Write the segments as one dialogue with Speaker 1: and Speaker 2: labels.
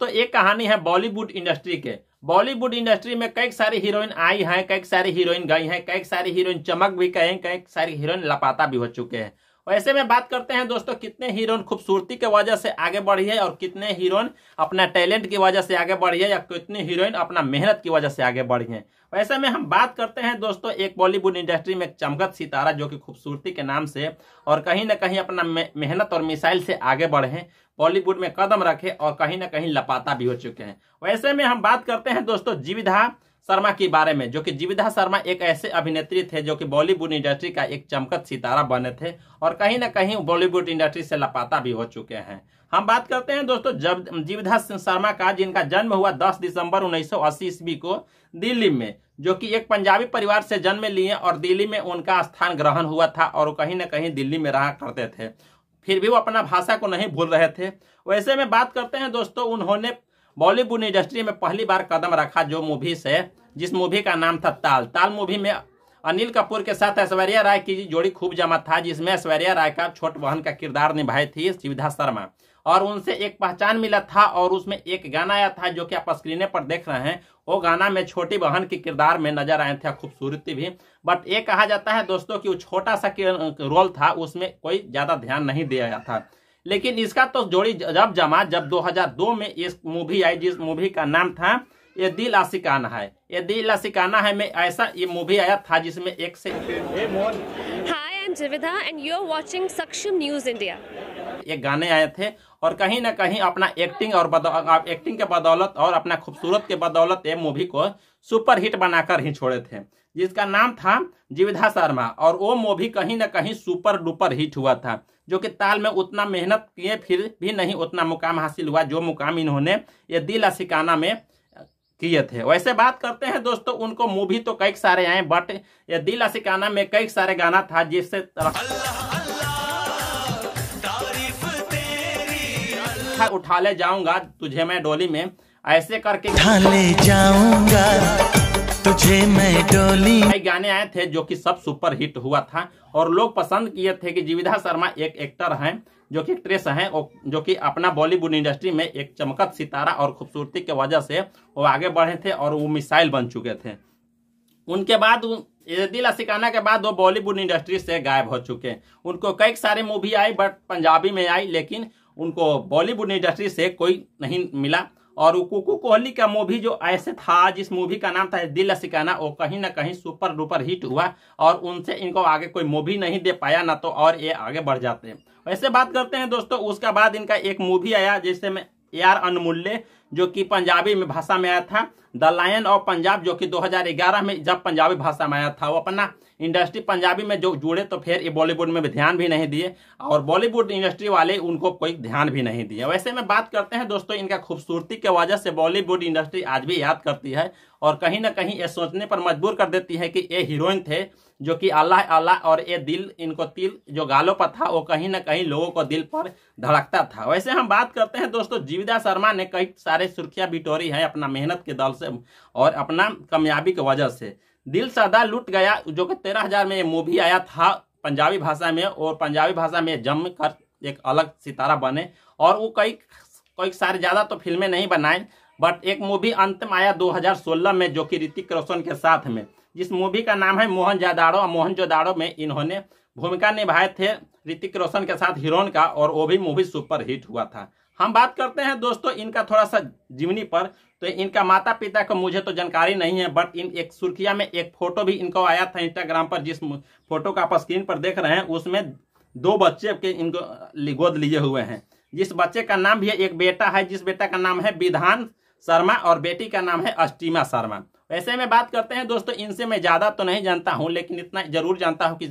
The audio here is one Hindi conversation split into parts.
Speaker 1: तो एक कहानी है बॉलीवुड इंडस्ट्री के बॉलीवुड इंडस्ट्री में कई सारी हीरोइन आई हैं कई सारी हीरोइन गई हैं कई सारी हीरोइन चमक भी गए हैं कई सारी हीरोइन लपाता भी हो चुके हैं वैसे में बात करते हैं दोस्तों कितने हीरोइन खूबसूरती के वजह से आगे बढ़ी है और कितने हीरोइन अपना टैलेंट की वजह से आगे बढ़ी है या कितनी हीरोइन अपना मेहनत की वजह से आगे बढ़ी है वैसे में हम बात करते हैं दोस्तों एक बॉलीवुड इंडस्ट्री में चमगत चमकत सितारा जो कि खूबसूरती के नाम से और कहीं ना कहीं अपना मेहनत और मिसाइल से आगे बढ़े बॉलीवुड में कदम रखे और कहीं ना कहीं लपाता भी हो चुके हैं वैसे में हम बात करते हैं दोस्तों जीविधा शर्मा के बारे में जो कि जीविधा शर्मा एक ऐसे अभिनेत्री थे जो कि बॉलीवुड इंडस्ट्री का एक चमकत सितारा बने थे और कहीं ना कहीं बॉलीवुड इंडस्ट्री से लापता भी हो चुके हैं हम बात करते हैं दोस्तों जब जीविधा शर्मा का जिनका जन्म हुआ 10 दिसंबर 1980 ईस्वी को दिल्ली में जो कि एक पंजाबी परिवार से जन्म लिए और दिल्ली में उनका स्थान ग्रहण हुआ था और कहीं ना कहीं दिल्ली में रहा करते थे फिर भी वो अपना भाषा को नहीं भूल रहे थे वैसे में बात करते हैं दोस्तों उन्होंने बॉलीवुड इंडस्ट्री में पहली बार कदम रखा जो मूवी से जिस मूवी का नाम था ताल ताल मूवी में अनिल कपूर के साथ ऐश्वर्या राय की जोड़ी खूब जमा था जिसमें ऐश्वर्या राय का छोट बहन का किरदार निभाई थी शिवधा शर्मा और उनसे एक पहचान मिला था और उसमें एक गाना आया था जो कि आप स्क्रीने पर देख रहे हैं वो गाना में छोटी बहन के किरदार में नजर आए थे खूबसूरती भी बट ये कहा जाता है दोस्तों कि वो छोटा सा रोल था उसमें कोई ज्यादा ध्यान नहीं दिया गया था लेकिन इसका तो जोड़ी जब जमा जब 2002 में इस मूवी आई जिस मूवी का नाम था ये दिल आशिकाना है ये दिल आशिकाना है में ऐसा ये मूवी आया था जिसमें एक से Hi, I'm Jivida and ये गाने आए थे और कहीं ना कहीं अपना एक्टिंग और बदौ, एक्टिंग के बदौलत और अपना खूबसूरत के बदौलत ये मूवी को सुपरहिट बनाकर ही छोड़े थे जिसका नाम था जीविधा शर्मा और वो मूवी कहीं ना कहीं सुपर डुपर हिट हुआ था जो कि ताल में उतना मेहनत किए फिर भी नहीं उतना मुकाम हासिल हुआ जो मुकाम इन्होंने ये दिल असिकाना में किए थे वैसे बात करते हैं दोस्तों उनको मूवी तो कई सारे आए बट ये दिल असिकाना में कई सारे गाना था जिससे था उठा ले जाऊंगा तुझे मैं डोली में ऐसे करके उठा ले जाऊंगा तुझे मैं डोली गाने आए थे जो कि सब सुपर हिट हुआ था और लोग पसंद किए थे कि जीविधा शर्मा एक एक्टर हैं जो कि एक्ट्रेस हैं और जो कि अपना बॉलीवुड इंडस्ट्री में एक चमकत सितारा और खूबसूरती के वजह से वो आगे बढ़े थे और वो मिसाइल बन चुके थे उनके बाद दिल असिकाना के बाद वो बॉलीवुड इंडस्ट्री से गायब हो चुके हैं उनको कई सारे मूवी आई बट पंजाबी में आई लेकिन उनको बॉलीवुड इंडस्ट्री से कोई नहीं मिला और कुकू कोहली का मूवी जो ऐसे था जिस मूवी का नाम था दिल सिकाना वो कहीं ना कहीं सुपर डुपर हिट हुआ और उनसे इनको आगे कोई मूवी नहीं दे पाया ना तो और ये आगे बढ़ जाते हैं वैसे बात करते हैं दोस्तों उसके बाद इनका एक मूवी आया जिससे में यार अनमूल्य जो कि पंजाबी में भाषा में आया था द लायन ऑफ पंजाब जो कि 2011 में जब पंजाबी भाषा में आया था वो अपना इंडस्ट्री पंजाबी में जो जुड़े तो फिर ये बॉलीवुड में भी ध्यान भी नहीं दिए और बॉलीवुड इंडस्ट्री वाले उनको कोई ध्यान भी नहीं दिए वैसे में बात करते हैं दोस्तों इनका खूबसूरती के वजह से बॉलीवुड इंडस्ट्री आज भी याद करती है और कहीं ना कहीं ये सोचने पर मजबूर कर देती है कि ये हीरोइन थे जो कि अल्लाह अल्लाह और ये दिल इनको तिल जो गालों पर था वो कहीं ना कहीं लोगों को दिल पर धड़कता था वैसे हम बात करते हैं दोस्तों जीविदा शर्मा ने कई सारे सुर्खियां बिटोरी हैं अपना मेहनत के दल से और अपना कामयाबी की वजह से दिल सदा लुट गया जो कि तेरह हजार में मूवी आया था पंजाबी भाषा में और पंजाबी भाषा में जम कर एक अलग सितारा बने और वो कई कई सारे ज़्यादा तो फिल्में नहीं बनाए बट एक मूवी अंत में आया 2016 में जो कि ऋतिक रोशन के साथ में जिस मूवी का नाम है मोहन जादाड़ो और मोहन जोदाड़ो में इन्होंने भूमिका निभाए थे ऋतिक रोशन के साथ हीरोन का और वो भी मूवी सुपर हिट हुआ था हम बात करते हैं दोस्तों इनका थोड़ा सा जीवनी पर तो इनका माता पिता को मुझे तो जानकारी नहीं है बट इन एक सुर्खिया में एक फोटो भी इनको आया था इंस्टाग्राम पर जिस फोटो का आप स्क्रीन पर देख रहे हैं उसमें दो बच्चे के इनको गोद लिए हुए हैं जिस बच्चे का नाम भी है एक बेटा है जिस बेटा का नाम है विधान शर्मा और बेटी का नाम है अस्टीमा शर्मा वैसे में बात करते हैं दोस्तों इनसे मैं ज़्यादा तो नहीं जानता हूँ लेकिन इतना जरूर जानता हूँ कि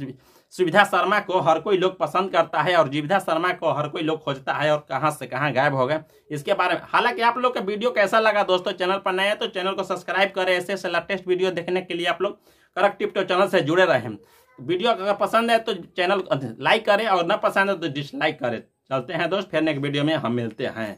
Speaker 1: सुविधा शर्मा को हर कोई लोग पसंद करता है और जीविधा शर्मा को हर कोई लोग खोजता है और कहाँ से कहाँ गायब हो गए इसके बारे में हालांकि आप लोग का वीडियो कैसा लगा दोस्तों चैनल पर नए तो चैनल को सब्सक्राइब करें ऐसे ऐसे लेटेस्ट वीडियो देखने के लिए आप लोग करक टिप्टो चैनल से जुड़े रहें वीडियो अगर पसंद है तो चैनल लाइक करें और न पसंद है तो डिसलाइक करें चलते हैं दोस्त फिर नेक्स्ट वीडियो में हम मिलते हैं